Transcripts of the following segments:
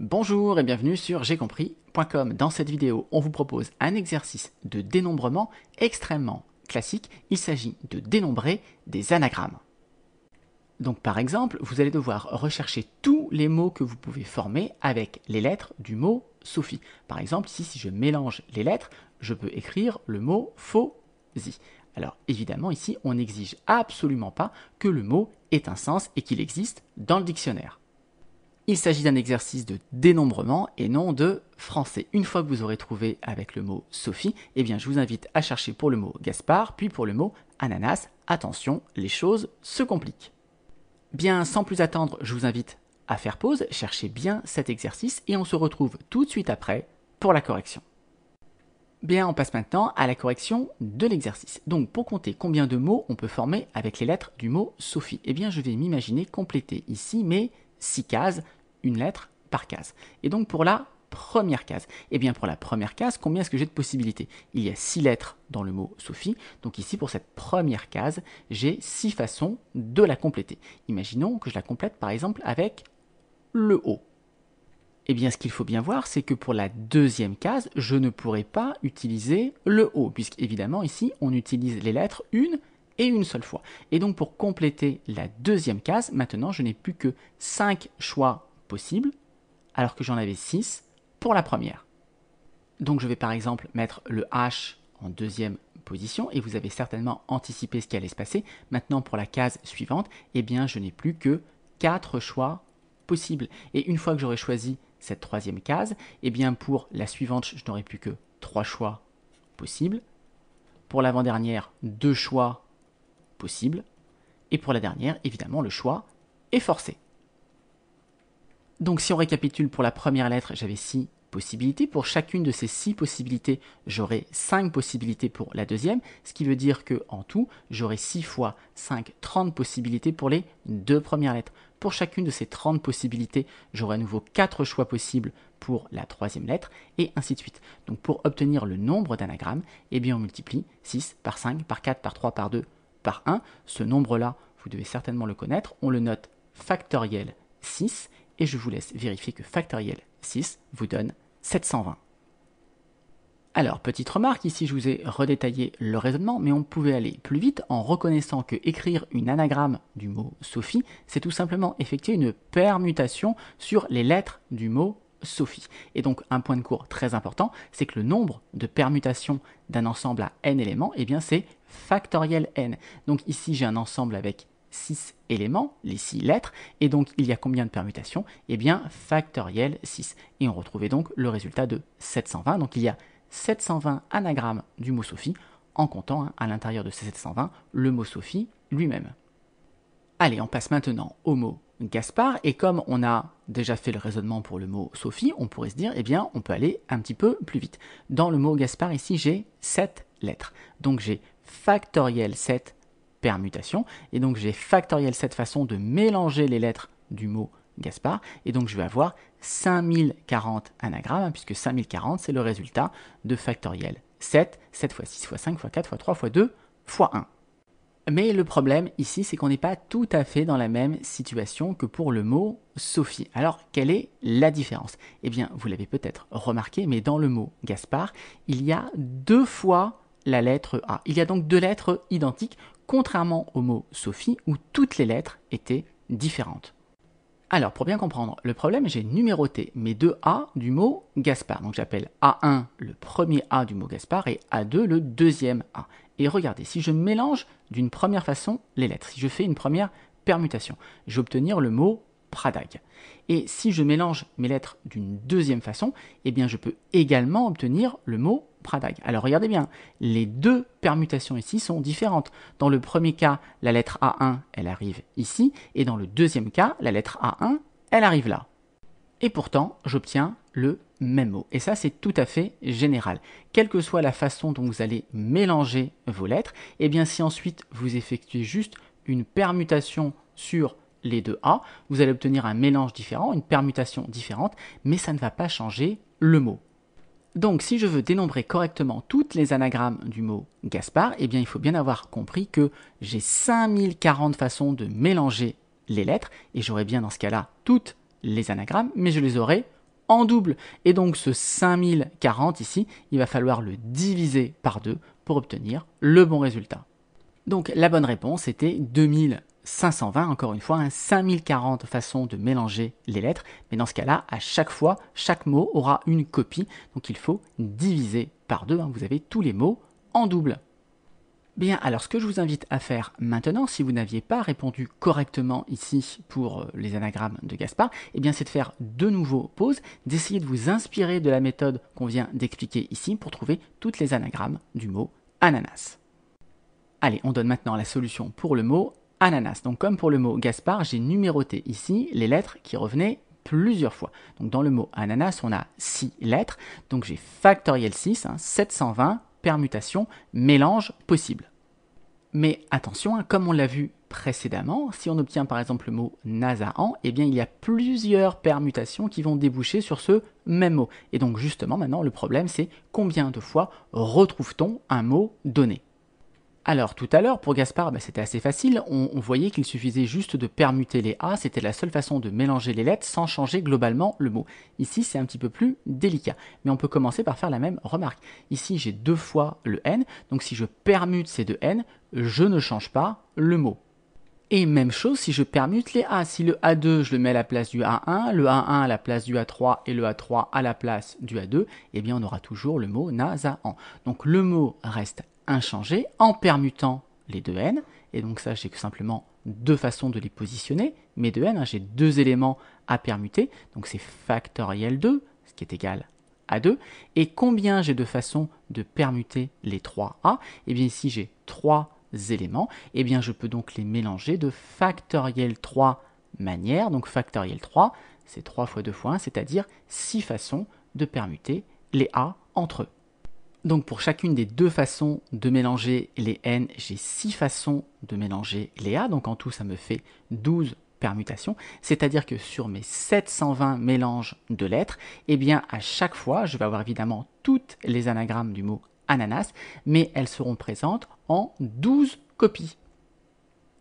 Bonjour et bienvenue sur j'ai compris.com. Dans cette vidéo, on vous propose un exercice de dénombrement extrêmement classique. Il s'agit de dénombrer des anagrammes. Donc par exemple, vous allez devoir rechercher tous les mots que vous pouvez former avec les lettres du mot Sophie. Par exemple, ici, si je mélange les lettres, je peux écrire le mot faux Alors évidemment, ici, on n'exige absolument pas que le mot ait un sens et qu'il existe dans le dictionnaire. Il s'agit d'un exercice de dénombrement et non de français. Une fois que vous aurez trouvé avec le mot Sophie, eh bien je vous invite à chercher pour le mot Gaspard, puis pour le mot ananas. Attention, les choses se compliquent. Bien, sans plus attendre, je vous invite à faire pause, cherchez bien cet exercice et on se retrouve tout de suite après pour la correction. Bien, on passe maintenant à la correction de l'exercice. Donc, pour compter combien de mots on peut former avec les lettres du mot Sophie, eh bien, je vais m'imaginer compléter ici mes 6 cases, une lettre par case. Et donc pour la première case Et eh bien pour la première case, combien est-ce que j'ai de possibilités Il y a six lettres dans le mot Sophie, donc ici pour cette première case, j'ai six façons de la compléter. Imaginons que je la complète par exemple avec le O. Et eh bien, ce qu'il faut bien voir, c'est que pour la deuxième case, je ne pourrai pas utiliser le puisque évidemment ici, on utilise les lettres une et une seule fois. Et donc, pour compléter la deuxième case, maintenant, je n'ai plus que cinq choix possible, alors que j'en avais 6 pour la première. Donc je vais par exemple mettre le H en deuxième position et vous avez certainement anticipé ce qui allait se passer. Maintenant pour la case suivante, eh bien je n'ai plus que 4 choix possibles. Et une fois que j'aurai choisi cette troisième case, eh bien pour la suivante, je n'aurai plus que 3 choix possibles. Pour l'avant-dernière, 2 choix possibles. Et pour la dernière, évidemment, le choix est forcé. Donc si on récapitule pour la première lettre, j'avais 6 possibilités. Pour chacune de ces 6 possibilités, j'aurai 5 possibilités pour la deuxième, ce qui veut dire qu'en tout, j'aurai 6 fois 5, 30 possibilités pour les deux premières lettres. Pour chacune de ces 30 possibilités, j'aurai à nouveau 4 choix possibles pour la troisième lettre, et ainsi de suite. Donc pour obtenir le nombre d'anagrammes, eh bien on multiplie 6 par 5, par 4, par 3, par 2, par 1. Ce nombre-là, vous devez certainement le connaître, on le note factoriel 6, et je vous laisse vérifier que factoriel 6 vous donne 720. Alors, petite remarque, ici je vous ai redétaillé le raisonnement, mais on pouvait aller plus vite en reconnaissant que écrire une anagramme du mot Sophie, c'est tout simplement effectuer une permutation sur les lettres du mot Sophie. Et donc un point de cours très important, c'est que le nombre de permutations d'un ensemble à n éléments, eh bien c'est factoriel n. Donc ici j'ai un ensemble avec 6 éléments, les 6 lettres, et donc il y a combien de permutations Eh bien, factoriel 6. Et on retrouvait donc le résultat de 720. Donc il y a 720 anagrammes du mot Sophie, en comptant hein, à l'intérieur de ces 720 le mot Sophie lui-même. Allez, on passe maintenant au mot Gaspard, et comme on a déjà fait le raisonnement pour le mot Sophie, on pourrait se dire, eh bien, on peut aller un petit peu plus vite. Dans le mot Gaspard, ici, j'ai 7 lettres. Donc j'ai factoriel 7 permutation. Et donc j'ai factoriel cette façon de mélanger les lettres du mot Gaspard. Et donc je vais avoir 5040 anagrammes, hein, puisque 5040 c'est le résultat de factoriel 7, 7 x 6 x 5 x 4 x 3 x 2 x 1. Mais le problème ici, c'est qu'on n'est pas tout à fait dans la même situation que pour le mot Sophie. Alors, quelle est la différence Eh bien, vous l'avez peut-être remarqué, mais dans le mot Gaspard, il y a deux fois la lettre A. Il y a donc deux lettres identiques contrairement au mot Sophie où toutes les lettres étaient différentes. Alors, pour bien comprendre le problème, j'ai numéroté mes deux A du mot Gaspard. Donc j'appelle A1 le premier A du mot Gaspard et A2 le deuxième A. Et regardez, si je mélange d'une première façon les lettres, si je fais une première permutation, je vais obtenir le mot Pradag. Et si je mélange mes lettres d'une deuxième façon, eh bien je peux également obtenir le mot Pradag. Alors regardez bien, les deux permutations ici sont différentes. Dans le premier cas, la lettre A1, elle arrive ici, et dans le deuxième cas, la lettre A1, elle arrive là. Et pourtant, j'obtiens le même mot. Et ça, c'est tout à fait général. Quelle que soit la façon dont vous allez mélanger vos lettres, eh bien si ensuite vous effectuez juste une permutation sur les deux A, vous allez obtenir un mélange différent, une permutation différente, mais ça ne va pas changer le mot. Donc si je veux dénombrer correctement toutes les anagrammes du mot Gaspard, eh bien il faut bien avoir compris que j'ai 5040 façons de mélanger les lettres, et j'aurai bien dans ce cas-là toutes les anagrammes, mais je les aurai en double. Et donc ce 5040 ici, il va falloir le diviser par deux pour obtenir le bon résultat. Donc la bonne réponse était 2000 520, encore une fois, 5040 hein, façons de mélanger les lettres. Mais dans ce cas-là, à chaque fois, chaque mot aura une copie. Donc il faut diviser par deux. Hein. vous avez tous les mots en double. Bien, alors ce que je vous invite à faire maintenant, si vous n'aviez pas répondu correctement ici pour euh, les anagrammes de Gaspard, eh bien c'est de faire de nouveau pause, d'essayer de vous inspirer de la méthode qu'on vient d'expliquer ici pour trouver toutes les anagrammes du mot ananas. Allez, on donne maintenant la solution pour le mot ananas. Donc comme pour le mot Gaspard, j'ai numéroté ici les lettres qui revenaient plusieurs fois. Donc dans le mot ananas, on a 6 lettres. Donc j'ai factoriel 6, 720, permutations mélange possible. Mais attention, hein, comme on l'a vu précédemment, si on obtient par exemple le mot Nazaran, eh bien il y a plusieurs permutations qui vont déboucher sur ce même mot. Et donc justement maintenant le problème c'est combien de fois retrouve-t-on un mot donné alors tout à l'heure, pour Gaspard, bah, c'était assez facile, on, voyait qu'il suffisait juste de permuter les A, c'était la seule façon de mélanger les lettres sans changer globalement le mot. Ici, c'est un petit peu plus délicat, mais on peut commencer par faire la même remarque. Ici, j'ai deux fois le N, donc si je permute ces deux N, je ne change pas le mot. Et même chose si je permute les A. Si le A2, je le mets à la place du A1, le A1 à la place du A3 et le A3 à la place du A2, eh bien on aura toujours le mot Nasaan. Donc le mot reste inchangé en permutant les deux n. Et donc ça, j'ai que simplement deux façons de les positionner. Mes deux n, hein, j'ai deux éléments à permuter. Donc c'est factoriel 2, ce qui est égal à 2. Et combien j'ai de façons de permuter les trois a et eh bien ici, j'ai trois éléments. et eh bien je peux donc les mélanger de factoriel 3 manières, Donc factoriel 3, c'est 3 fois 2 fois 1, c'est-à-dire 6 façons de permuter les a entre eux. Donc pour chacune des deux façons de mélanger les N, j'ai 6 façons de mélanger les A, donc en tout ça me fait 12 permutations, c'est-à-dire que sur mes 720 mélanges de lettres, eh bien à chaque fois, je vais avoir évidemment toutes les anagrammes du mot ananas, mais elles seront présentes en 12 copies.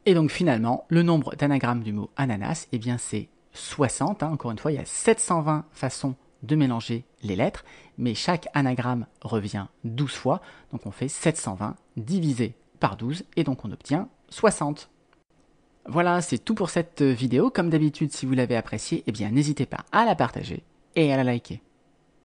Et donc finalement, le nombre d'anagrammes du mot ananas, eh bien c'est 60, hein. encore une fois, il y a 720 façons de mélanger les lettres, mais chaque anagramme revient 12 fois, donc on fait 720 divisé par 12 et donc on obtient 60. Voilà, c'est tout pour cette vidéo. Comme d'habitude, si vous l'avez appréciée, eh bien n'hésitez pas à la partager et à la liker.